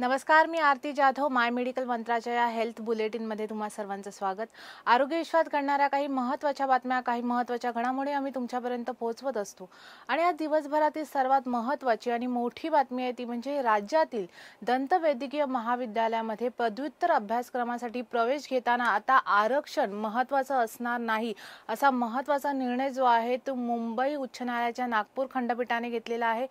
नमस्कार मी आरती जाधव माय मेडिकल मंत्राच्या या हेल्थ बुलेटिनमध्ये तुम्हा सर्वांचं स्वागत आरोग्य विश्वात घडणाऱ्या काही महत्वाच्या बातम्या काही महत्वाच्या घडामोडी आम्ही तुमच्यापर्यंत पोहोचवत असतो आणि आज दिवसभरातील सर्वात महत्वाची आणि मोठी बातमी आहे ती म्हणजे राज्यातील दंतवैद्यकीय महाविद्यालयामध्ये पदव्युत्तर अभ्यासक्रमासाठी प्रवेश घेताना आता आरक्षण महत्त्वाचं असणार नाही असा महत्वाचा निर्णय जो आहे तो मुंबई उच्च न्यायालयाच्या नागपूर खंडपीठाने घेतलेला आहे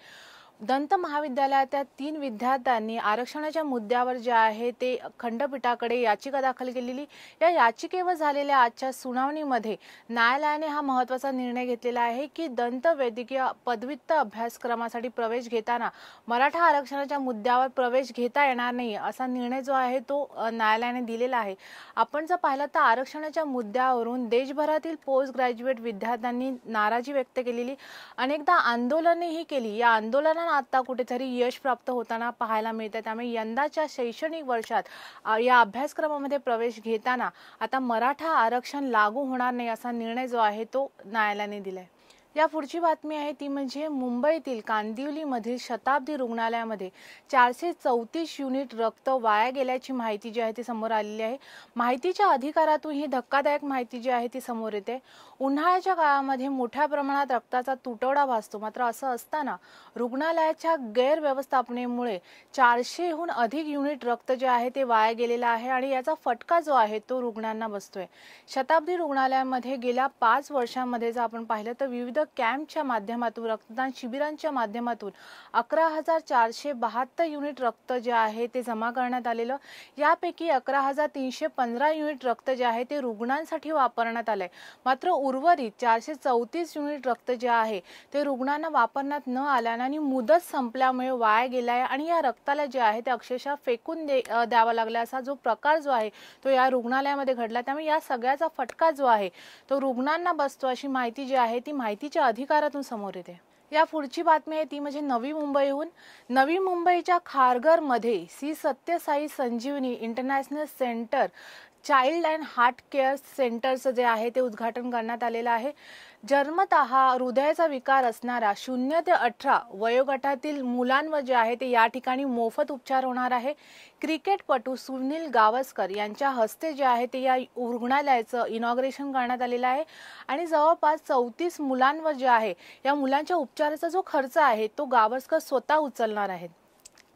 दंत महाविद्यालयातल्या तीन विद्यार्थ्यांनी आरक्षणाच्या मुद्द्यावर जे आहे ते खंडपीठाकडे याचिका दाखल केलेली या याचिकेवर झालेल्या आजच्या सुनावणीमध्ये न्यायालयाने हा महत्त्वाचा निर्णय घेतलेला आहे की दंत वैद्यकीय पदवीत्त अभ्यासक्रमासाठी प्रवेश घेताना मराठा आरक्षणाच्या मुद्द्यावर प्रवेश घेता येणार नाही असा निर्णय जो आहे तो न्यायालयाने दिलेला आहे आपण जर पाहिलं तर आरक्षणाच्या मुद्द्यावरून देशभरातील पोस्ट ग्रॅज्युएट विद्यार्थ्यांनी नाराजी व्यक्त केलेली अनेकदा आंदोलनही केली या आंदोलना आत्ता आता कुठेतरी यश प्राप्त होताना पाहायला मिळतं त्यामुळे यंदाच्या शैक्षणिक वर्षात या अभ्यासक्रमामध्ये प्रवेश घेताना आता मराठा आरक्षण लागू होणार नाही असा निर्णय जो आहे तो न्यायालयाने दिलाय या पुढची बातमी आहे ती म्हणजे मुंबईतील कांदिवलीमधील शताब्दी रुग्णालयामध्ये चारशे चौतीस युनिट रक्त वाया गेल्याची माहिती जी आहे ती समोर आलेली आहे माहितीच्या अधिकारातून ही धक्कादायक माहिती जी आहे ती समोर येते उन्हाळ्याच्या काळामध्ये मोठ्या प्रमाणात रक्ताचा तुटवडा भासतो मात्र असं असताना रुग्णालयाच्या गैरव्यवस्थापनेमुळे चारशेहून अधिक युनिट रक्त जे आहे ते वाया गेलेलं आहे आणि याचा फटका जो आहे तो रुग्णांना बसतोय शताब्दी रुग्णालयामध्ये गेल्या पाच वर्षांमध्ये जर आपण पाहिलं तर विविध विविध कॅम्पच्या माध्यमातून रक्तदान शिबिरांच्या माध्यमातून अकरा हजार चारशे बहात्तर युनिट रक्त जे आहे ते जमा करण्यात आलेलं यापैकी अकरा हजार तीनशे पंधरा युनिट रक्त जे आहे ते रुग्णांसाठी वापरण्यात आलंय मात्र उर्वरित चारशे चौतीस युनिट रक्त जे आहे ते रुग्णांना वापरण्यात न आल्यानं आणि मुदत संपल्यामुळे वाया गेलाय आणि या रक्ताला जे आहे ते अक्षरशः फेकून दे द्यावा लागला असा जो प्रकार जो आहे तो या रुग्णालयामध्ये घडला त्यामुळे या सगळ्याचा फटका जो आहे तो रुग्णांना बसतो अशी माहिती जी आहे ती माहिती मालकीच्या अधिकारातून समोर येते या पुढची बातमी आहे ती म्हणजे नवी मुंबईहून नवी मुंबईच्या खारघरमध्ये सी Sathya Sai Sanjeevani international centre child and heart care सेंटरचं जे आहे ते उद्घाटन करण्यात आलेलं आहे जन्मत हृदयाचा विकार असणारा शून्य ते अठरा वयोगटातील मुलांवर जे आहे ते या ठिकाणी मोफत उपचार होणार आहे क्रिकेटपटू सुनील गावस्कर यांच्या हस्ते जे आहे ते या रुग्णालयाचं इनॉग्रेशन करण्यात आलेलं आहे आणि जवळपास चौतीस मुलांवर जे आहे या मुलांच्या उपचाराचा जो खर्च आहे तो गावस्कर स्वतः उचलणार आहेत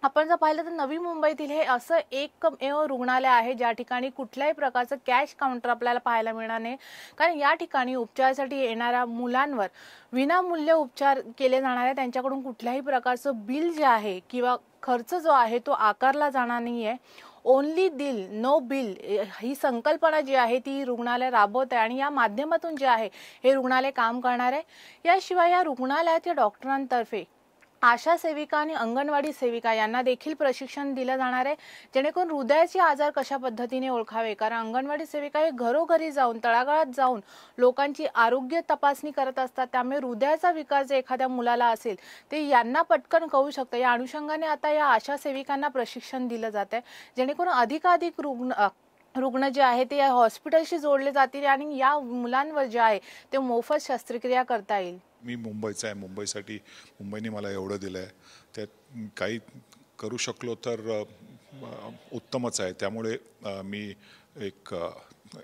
आपण जर पाहिलं तर नवी मुंबईतील हे असं एक रुग्णालय आहे ज्या ठिकाणी कुठल्याही प्रकारचं कॅश काउंटर आपल्याला पाहायला मिळणार नाही कारण या ठिकाणी उपचारासाठी येणाऱ्या मुलांवर विनामूल्य उपचार केले जाणार आहे त्यांच्याकडून कुठल्याही प्रकारचं बिल जे आहे किंवा खर्च जो आहे तो आकारला जाणार नाही आहे ओनली दिल नो बिल ही संकल्पना जी आहे ती रुग्णालय राबवत आहे आणि या माध्यमातून जे आहे हे रुग्णालय काम करणार आहे याशिवाय या रुग्णालयातील डॉक्टरांतर्फे आशा सेविका आणि अंगणवाडी सेविका यांना देखील प्रशिक्षण दिलं जाणार आहे जेणेकरून हृदयाचे आजार कशा पद्धतीने ओळखावे कारण अंगणवाडी सेविका हे घरोघरी जाऊन तळागाळात जाऊन लोकांची आरोग्य तपासणी करत असतात त्यामुळे हृदयाचा विकार जे एखाद्या मुलाला असेल ते यांना पटकन कळू शकतं या अनुषंगाने आता या आशा सेविकांना प्रशिक्षण दिलं जात आहे जेणेकरून अधिकाधिक रुग्ण रुग्ण जे आहे ते या हॉस्पिटलशी जोडले जातील आणि या मुलांवर जे आहे ते मोफत शस्त्रक्रिया करता येईल मी मुंबईचा आहे मुंबईसाठी मुंबईने मला एवढं दिलं आहे त्यात काही करू शकलो तर उत्तमच आहे त्यामुळे मी एक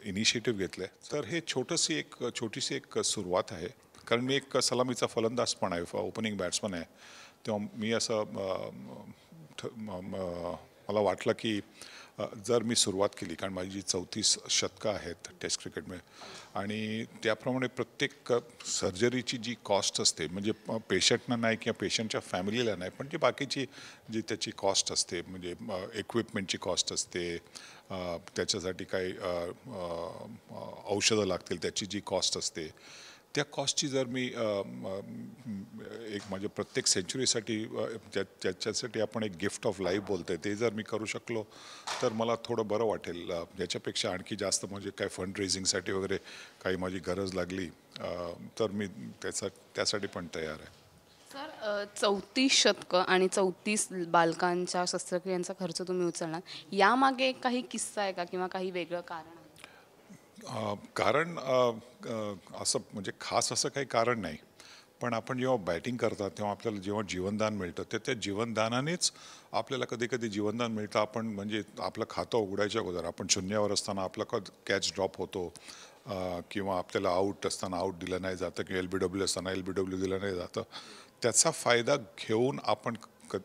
इनिशिएटिव्ह घेतलं आहे तर हे छोटंसी एक छोटीशी एक सुरुवात आहे कारण मी एक सलामीचा फलंदाज पण आहे ओपनिंग बॅट्समन आहे तेव्हा मी असं मला वाटलं की जर मी सुरुवात केली कारण माझी जी चौतीस शतकं आहेत टेस्ट क्रिकेटमध्ये आणि त्याप्रमाणे प्रत्येक सर्जरीची जी कॉस्ट असते म्हणजे पेशंटना नाही किंवा पेशंटच्या फॅमिलीला नाही पण जी बाकीची जी त्याची कॉस्ट असते म्हणजे इक्विपमेंटची कॉस्ट असते त्याच्यासाठी काही औषधं लागतील त्याची जी कॉस्ट असते त्या कॉस्टची जर मी एक म्हणजे प्रत्येक सेंच्युरीसाठी ज्याच्यासाठी आपण एक गिफ्ट ऑफ लाईफ बोलतो आहे ते जर मी करू शकलो तर मला थोडं बरं वाटेल याच्यापेक्षा आणखी जास्त म्हणजे काय फंड रेझिंगसाठी वगैरे काही माझी गरज लागली तर मी त्याचा त्यासाठी पण तयार आहे सर चौतीस शतकं आणि चौतीस बालकांच्या शस्त्रक्रियांचा खर्च तुम्ही उचलणार यामागे काही किस्सा आहे का किंवा काही वेगळं कारण कारण असं म्हणजे खास असं काही कारण नाही पण आपण जेव्हा बॅटिंग करतात तेव्हा आपल्याला जेव्हा जीवनदान मिळतं ते त्या जीवनदानानेच आपल्याला कधी कधी जीवनदान मिळतं आपण म्हणजे आपलं खातं उघडायच्या अगोदर आपण शून्यावर असताना आपला कॅच ड्रॉप होतो किंवा आपल्याला आऊट असताना आऊट दिलं नाही जातं किंवा एल बी डब्ल्यू असताना एल बी डब्ल्यू दिलं नाही जातं त्याचा फायदा घेऊन आपण क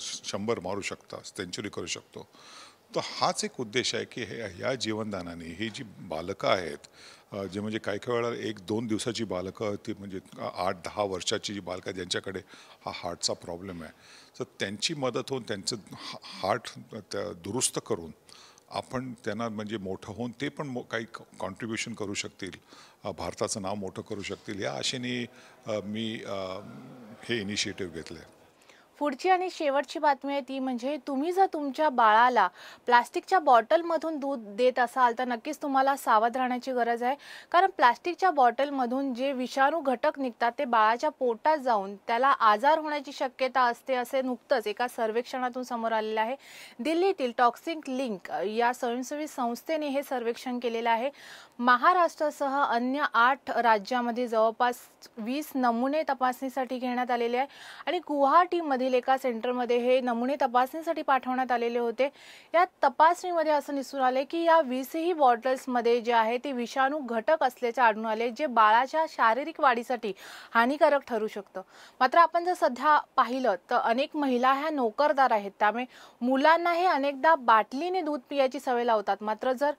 शंभर मारू शकता सेंचुरी करू शकतो तर हाच एक उद्देश आहे की हे ह्या जीवनदानाने ही जी बालकं आहेत जे म्हणजे काही काही वेळा एक दोन दिवसाची बालकं ती म्हणजे आठ दहा वर्षाची जी बालकं ज्यांच्याकडे हा हार्टचा प्रॉब्लेम आहे तर त्यांची मदत होऊन त्यांचं हार्ट त्या दुरुस्त करून आपण त्यांना म्हणजे मोठं होऊन ते पण काही कॉन्ट्रीब्युशन करू शकतील भारताचं नाव मोठं करू शकतील या आशेने मी हे इनिशिएटिव्ह घेतलं आहे पुढची आणि शेवटची बातमी आहे ती म्हणजे तुम्ही जर तुमच्या बाळाला प्लास्टिकच्या बॉटलमधून दूध देत असाल तर नक्कीच तुम्हाला सावध राहण्याची गरज आहे कारण प्लास्टिकच्या बॉटलमधून जे विषाणू घटक निघतात ते बाळाच्या पोटात जाऊन त्याला आजार होण्याची शक्यता असते असे नुकतंच एका सर्वेक्षणातून समोर आलेलं आहे दिल्लीतील टॉक्सिक लिंक या स्वयंसेवी संस्थेने हे सर्वेक्षण केलेलं आहे महाराष्ट्रासह अन्य आठ राज्यामध्ये जवळपास वीस नमुने तपासणीसाठी घेण्यात आलेले आहे आणि गुवाहाटीमधील येथील एका सेंटरमध्ये हे नमुने तपासणीसाठी पाठवण्यात आलेले होते या तपासणीमध्ये असं दिसून आले की या वीसही बॉटल्समध्ये जे आहे ते विषाणू घटक असल्याचे आढळून आले जे बाळाच्या शारीरिक वाढीसाठी हानिकारक ठरू शकतं मात्र आपण जर सध्या पाहिलं तर अनेक महिला ह्या नोकरदार आहेत त्यामुळे मुलांना हे अनेकदा बाटलीने दूध पियाची सवय लावतात मात्र जर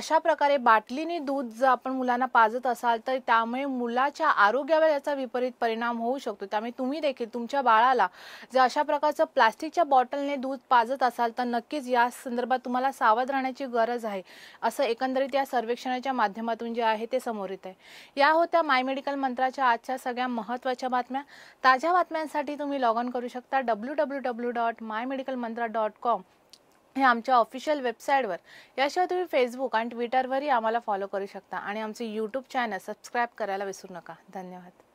अशा प्रकारे बाटलीने दूध जर आपण मुलांना पाजत असाल तर त्यामुळे मुलाच्या आरोग्यावर याचा विपरीत परिणाम होऊ शकतो त्यामुळे तुम्ही देखील तुमच्या बाळाला जर अशा प्रकारचं प्लास्टिकच्या बॉटलने दूध पाजत असाल तर नक्कीच या संदर्भात तुम्हाला सावध राहण्याची गरज आहे असं एकंदरीत या सर्वेक्षणाच्या माध्यमातून जे आहे ते समोर येत आहे या होत्या माय मेडिकल मंत्राच्या आजच्या सगळ्या महत्त्वाच्या बातम्या ताज्या बातम्यांसाठी तुम्ही लॉग ऑन करू शकता W W W dot my medical mantra dot com हे आमच्या ऑफिशियल वेबसाईटवर याशिवाय तुम्ही फेसबुक आणि ट्विटरवरही आम्हाला फॉलो करू शकता आणि आमचे यूट्यूब चॅनल सबस्क्राईब करायला विसरू नका धन्यवाद